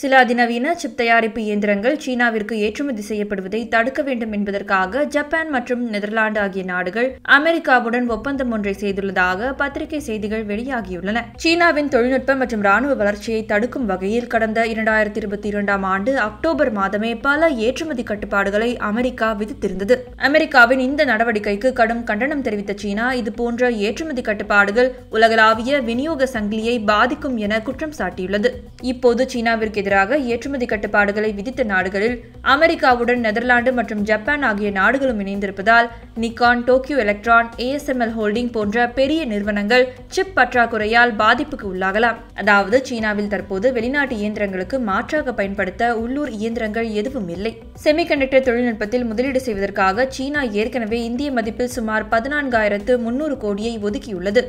சில அதிநவீன சிப் தயாரிப்பு இயந்திரங்கள் சீனாவிற்கு ஏற்றுமதி செய்யப்படுவதை தடுக்க வேண்டும் என்பதற்காக ஜப்பான் மற்றும் நெதர்லாந்து ஆகிய நாடுகள் அமெரிக்காவுடன் ஒப்பந்தம் ஒன்றை செய்துள்ளதாக பத்திரிகை செய்திகள் வெளியாகியுள்ளன சீனாவின் தொழில்நுட்ப மற்றும் ராணுவ வளர்ச்சியை தடுக்கும் வகையில் கடந்த இரண்டாயிரத்தி இருபத்தி இரண்டாம் ஆண்டு அக்டோபர் மாதமே பல ஏற்றுமதி கட்டுப்பாடுகளை அமெரிக்கா விதித்திருந்தது அமெரிக்காவின் இந்த நடவடிக்கைக்கு கடும் கண்டனம் தெரிவித்த சீனா இதுபோன்ற ஏற்றுமதி கட்டுப்பாடுகள் உலகளாவிய விநியோக சங்கிலியை பாதிக்கும் என குற்றம் சாட்டியுள்ளது இப்போது சீனாவிற்கு எதிராக ஏற்றுமதி கட்டுப்பாடுகளை விதித்த நாடுகளில் அமெரிக்காவுடன் நெதர்லாந்து மற்றும் ஜப்பான் ஆகிய நாடுகளும் இணைந்திருப்பதால் Nikon Tokyo Electron ASML holding போன்ற பெரிய நிறுவனங்கள் சிப் பற்றாக்குறையால் பாதிப்புக்கு உள்ளாகலாம் அதாவது சீனாவில் தற்போது வெளிநாட்டு இயந்திரங்களுக்கு மாற்றாக பயன்படுத்த உள்ளூர் இயந்திரங்கள் எதுவும் இல்லை செமிகண்டக்டர் தொழில்நுட்பத்தில் முதலீடு செய்வதற்காக சீனா ஏற்கனவே இந்திய மதிப்பில் சுமார் பதினான்காயிரத்து முன்னூறு கோடியை ஒதுக்கியுள்ளது